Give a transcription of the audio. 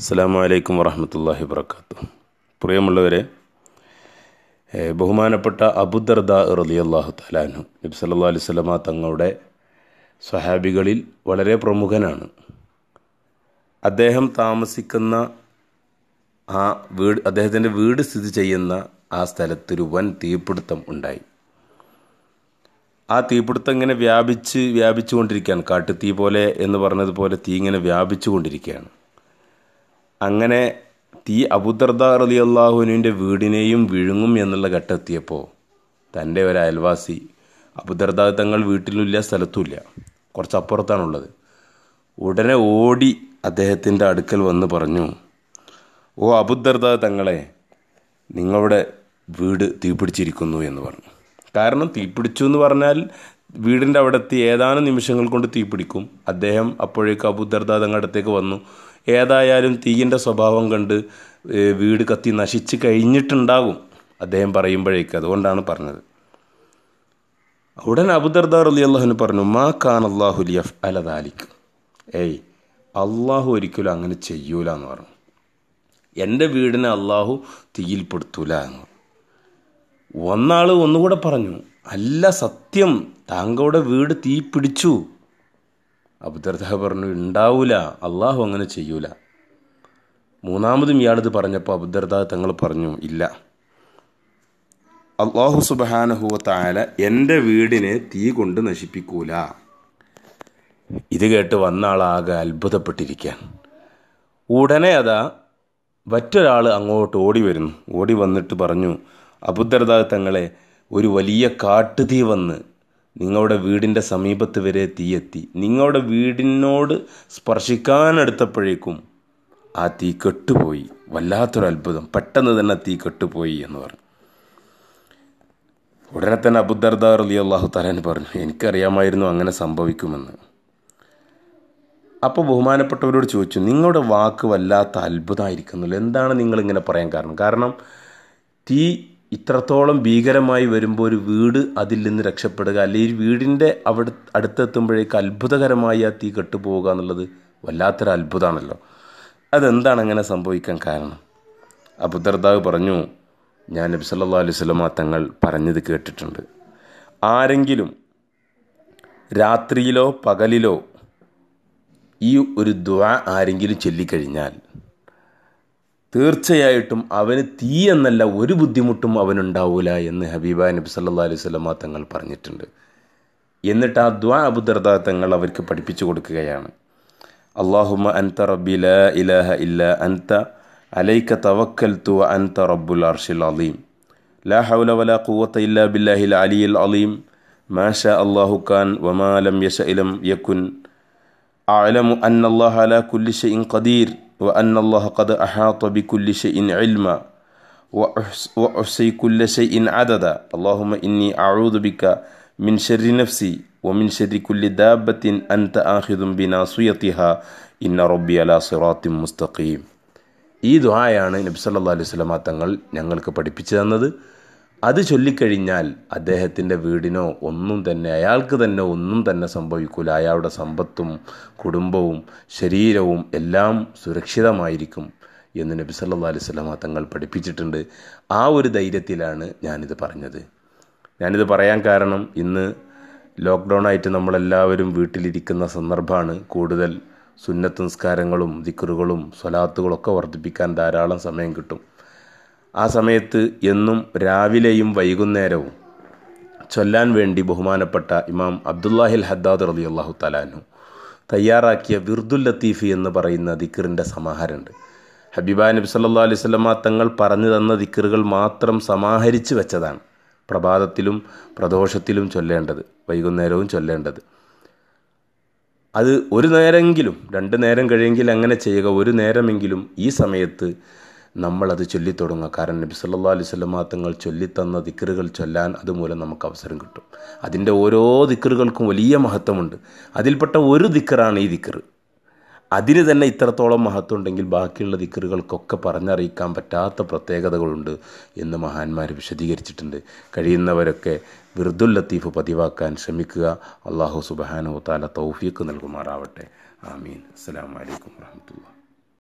അസ്സാമലൈക്കും വറഹമത്തല്ലാഹി വർക്കാത്തു പ്രിയമുള്ളവരെ ബഹുമാനപ്പെട്ട അബുദർദ അള്ളാഹു തലാനു നബി സല്ലാ അലൈഹി സ്വലമ തങ്ങളുടെ സ്വഹാബികളിൽ വളരെ പ്രമുഖനാണ് അദ്ദേഹം താമസിക്കുന്ന ആ വീട് അദ്ദേഹത്തിൻ്റെ വീട് സ്ഥിതി ചെയ്യുന്ന ആ സ്ഥലത്തൊരു വൻ തീപിടുത്തം ഉണ്ടായി ആ തീപിടുത്തം ഇങ്ങനെ വ്യാപിച്ച് വ്യാപിച്ചു കൊണ്ടിരിക്കുകയാണ് കാട്ടുതീ പോലെ എന്ന് പറഞ്ഞതുപോലെ തീ ഇങ്ങനെ വ്യാപിച്ചു കൊണ്ടിരിക്കുകയാണ് അങ്ങനെ തീ അബുദർദ റലി അള്ളാഹുവിനുവിൻ്റെ വീടിനെയും വിഴുങ്ങും എന്നുള്ള ഘട്ടത്തിയപ്പോൾ തൻ്റെ ഒരു അയൽവാസി അബുദർദ തങ്ങൾ വീട്ടിലില്ല സ്ഥലത്തുമില്ല അപ്പുറത്താണുള്ളത് ഉടനെ ഓടി അദ്ദേഹത്തിൻ്റെ അടുക്കൽ വന്ന് പറഞ്ഞു ഓ അബുദർദ തങ്ങളെ നിങ്ങളുടെ വീട് തീപിടിച്ചിരിക്കുന്നു എന്ന് പറഞ്ഞു കാരണം തീപിടിച്ചു എന്ന് പറഞ്ഞാൽ വീടിൻ്റെ അവിടെത്തി ഏതാനും നിമിഷങ്ങൾ കൊണ്ട് തീ പിടിക്കും അദ്ദേഹം അപ്പോഴേക്ക് അബുദർദാദങ്ങ് അടുത്തേക്ക് വന്നു ഏതായാലും തീയിൻ്റെ സ്വഭാവം കണ്ട് വീട് കത്തി നശിച്ച് കഴിഞ്ഞിട്ടുണ്ടാകും അദ്ദേഹം പറയുമ്പോഴേക്ക് അതുകൊണ്ടാണ് പറഞ്ഞത് ഉടൻ അബുദർദാർ അലി അള്ളാഹുന് പറഞ്ഞു മാ ഖാൻ അള്ളാഹു ലിയഫ് അലദാലിക്ക് ഏയ് അള്ളാഹു ഒരിക്കലും അങ്ങനെ ചെയ്യൂല എന്ന് പറഞ്ഞു എൻ്റെ വീടിനെ അള്ളാഹു തീയിൽപ്പെടുത്തൂല എന്ന് ഒന്നാൾ ഒന്നുകൂടെ പറഞ്ഞു അല്ല സത്യം താങ്കളുടെ വീട് തീ പിടിച്ചു അബുദർദ പറഞ്ഞു ഉണ്ടാവൂല അള്ളാഹു അങ്ങനെ ചെയ്യൂല മൂന്നാമതും ഇയാളത് പറഞ്ഞപ്പോൾ അബുദർദ തങ്ങൾ പറഞ്ഞു ഇല്ല അള്ളാഹു സുബാനഹുവത്തായാല എൻ്റെ വീടിനെ തീ കൊണ്ട് നശിപ്പിക്കൂല ഇത് കേട്ട് വന്ന ആളാകെ അത്ഭുതപ്പെട്ടിരിക്കാൻ ഉടനെ അതാ മറ്റൊരാൾ അങ്ങോട്ട് ഓടി വരുന്നു ഓടി വന്നിട്ട് പറഞ്ഞു അബുദർദാ തങ്ങളെ ഒരു വലിയ കാട്ടുതീ വന്ന് നിങ്ങളുടെ വീടിൻ്റെ സമീപത്ത് വരെ തീയെത്തി നിങ്ങളുടെ വീടിനോട് സ്പർശിക്കാനെടുത്തപ്പോഴേക്കും ആ തീ കെട്ടുപോയി വല്ലാത്തൊരു അത്ഭുതം പെട്ടെന്ന് തന്നെ തീ കെട്ടുപോയി എന്ന് പറഞ്ഞു ഉടനെ തന്നെ അബുദർദാർ അലി അള്ളാഹു തലാൻ പറഞ്ഞു എനിക്കറിയാമായിരുന്നു അങ്ങനെ സംഭവിക്കുമെന്ന് അപ്പോൾ ബഹുമാനപ്പെട്ടവരോട് ചോദിച്ചു നിങ്ങളുടെ വാക്ക് വല്ലാത്ത അത്ഭുതമായിരിക്കുന്നുള്ളൂ എന്താണ് നിങ്ങളിങ്ങനെ പറയാൻ കാരണം കാരണം തീ ഇത്രത്തോളം ഭീകരമായി വരുമ്പോൾ ഒരു വീട് അതിൽ നിന്ന് രക്ഷപ്പെടുക അല്ലെങ്കിൽ വീടിൻ്റെ അവിടെ അടുത്തെത്തുമ്പോഴേക്ക് അത്ഭുതകരമായി ആ തീ കെട്ടുപോവുക എന്നുള്ളത് വല്ലാത്തൊരു അത്ഭുതമാണല്ലോ അതെന്താണ് അങ്ങനെ സംഭവിക്കാൻ കാരണം അബുദർദാവ് പറഞ്ഞു ഞാൻ നബി സല്ലാ അലൈഹി സ്വലമ തങ്ങൾ പറഞ്ഞത് കേട്ടിട്ടുണ്ട് ആരെങ്കിലും രാത്രിയിലോ പകലിലോ ഈ ഒരു ദ്വാ ആരെങ്കിലും ചൊല്ലിക്കഴിഞ്ഞാൽ തീർച്ചയായിട്ടും അവന് തീ എന്നല്ല ഒരു ബുദ്ധിമുട്ടും അവനുണ്ടാവൂല എന്ന് ഹബീബ നബി സല്ലാ അലൈഹി സ്വലമ തങ്ങൾ പറഞ്ഞിട്ടുണ്ട് എന്നിട്ട് ആ ദ്വാ അബുദർദ തങ്ങൾ അവർക്ക് പഠിപ്പിച്ചു കൊടുക്കുകയാണ് അള്ളാഹുമ അൻത റബ്ബി ല ഇലാഹ ഇല്ല അൻത അലൈക്ക തവക്കൽ തു അൻത റബ്ബുൽ അർഷിൽ അലീം ലാ ഹൗല വല കൂവത്ത ഇല്ലാ ബില്ലാഹിൽ അലിയിൽ അലീം മാഷ അള്ളാഹു ഖാൻ വമാലം യശ ഇലം യക്കുൻ അലമു അന്നല്ലാഹ അല കുല്ലി ഷെയിൻ ഖദീർ വ അന്നല്ലാഹ ഖദ് അഹാത്ത ബി കുല്ലി ഷെയിൻ ഇൽമ وأحصي كل شيء عددا اللهم إني أعوذ بك من شر نفسي ومن شر كل دابة أنت آخذ بناصيتها ഇന്ന റബ്ബി അല സിറാത്തിം മുസ്തഖീം ഈ ദുഹായാണ് നബി സല്ലാ അലൈഹി സ്വലമ തങ്ങൾ ഞങ്ങൾക്ക് പഠിപ്പിച്ചു തന്നത് അത് ചൊല്ലിക്കഴിഞ്ഞാൽ അദ്ദേഹത്തിൻ്റെ വീടിനോ ഒന്നും തന്നെ അയാൾക്ക് തന്നെ ഒന്നും തന്നെ സംഭവിക്കില്ല അയാളുടെ സമ്പത്തും കുടുംബവും ശരീരവും എല്ലാം സുരക്ഷിതമായിരിക്കും എന്ന് നബി സല്ലാ അലൈഹി സ്വലാമ തങ്ങൾ പഠിപ്പിച്ചിട്ടുണ്ട് ആ ഒരു ധൈര്യത്തിലാണ് ഞാനിത് പറഞ്ഞത് ഞാനിത് പറയാൻ കാരണം ഇന്ന് ലോക്ക്ഡൗൺ ആയിട്ട് നമ്മളെല്ലാവരും വീട്ടിലിരിക്കുന്ന സന്ദർഭമാണ് കൂടുതൽ സുന്നത്ത് ദിക്കറുകളും സ്വലാത്തുകളൊക്കെ വർദ്ധിപ്പിക്കാൻ ധാരാളം സമയം കിട്ടും ആ സമയത്ത് എന്നും രാവിലെയും വൈകുന്നേരവും ചൊല്ലാൻ വേണ്ടി ബഹുമാനപ്പെട്ട ഇമാം അബ്ദുല്ലാഹിൽ ഹദ്ദാദ് റബി അള്ളാഹു തലാനു തയ്യാറാക്കിയ വിർദുൽ ലത്തീഫി എന്ന് പറയുന്ന ദിക്കറിൻ്റെ സമാഹാരമുണ്ട് ഹബീബ നബി സല്ലാ അലൈഹി സ്വലമ തങ്ങൾ പറഞ്ഞു തന്ന ദിക്കറുകൾ മാത്രം സമാഹരിച്ച് വെച്ചതാണ് പ്രഭാതത്തിലും പ്രദോഷത്തിലും ചൊല്ലേണ്ടത് വൈകുന്നേരവും ചൊല്ലേണ്ടത് അത് ഒരു നേരമെങ്കിലും രണ്ട് നേരം കഴിയെങ്കിൽ അങ്ങനെ ചെയ്യുക ഒരു നേരമെങ്കിലും ഈ സമയത്ത് നമ്മളത് ചൊല്ലിത്തുടങ്ങുക കാരണം നബി സല്ലാ അലൈഹി സ്വലമാ തങ്ങൾ ചൊല്ലിത്തന്ന ദിക്കറുകൾ ചൊല്ലാൻ അതുമൂലം നമുക്ക് അവസരം കിട്ടും അതിൻ്റെ ഓരോ ദിക്കറുകൾക്കും വലിയ മഹത്വമുണ്ട് അതിൽപ്പെട്ട ഒരു ദിക്കറാണ് ഈ ദിക്കറ് അതിന് തന്നെ ഇത്രത്തോളം മഹത്വം ഉണ്ടെങ്കിൽ ബാക്കിയുള്ള ദിക്കറുകൾക്കൊക്കെ പറഞ്ഞറിയിക്കാൻ പറ്റാത്ത പ്രത്യേകതകളുണ്ട് എന്ന് മഹാന്മാർ വിശദീകരിച്ചിട്ടുണ്ട് കഴിയുന്നവരൊക്കെ വിർദുൽ ലത്തീഫ് പതിവാക്കാൻ ശ്രമിക്കുക അള്ളാഹു സുബാനോ താല തൗഫീക്ക് നൽകുമാറാവട്ടെ ആമീൻ അസ്സാം വലൈക്കും വാഹമത്തുള്ള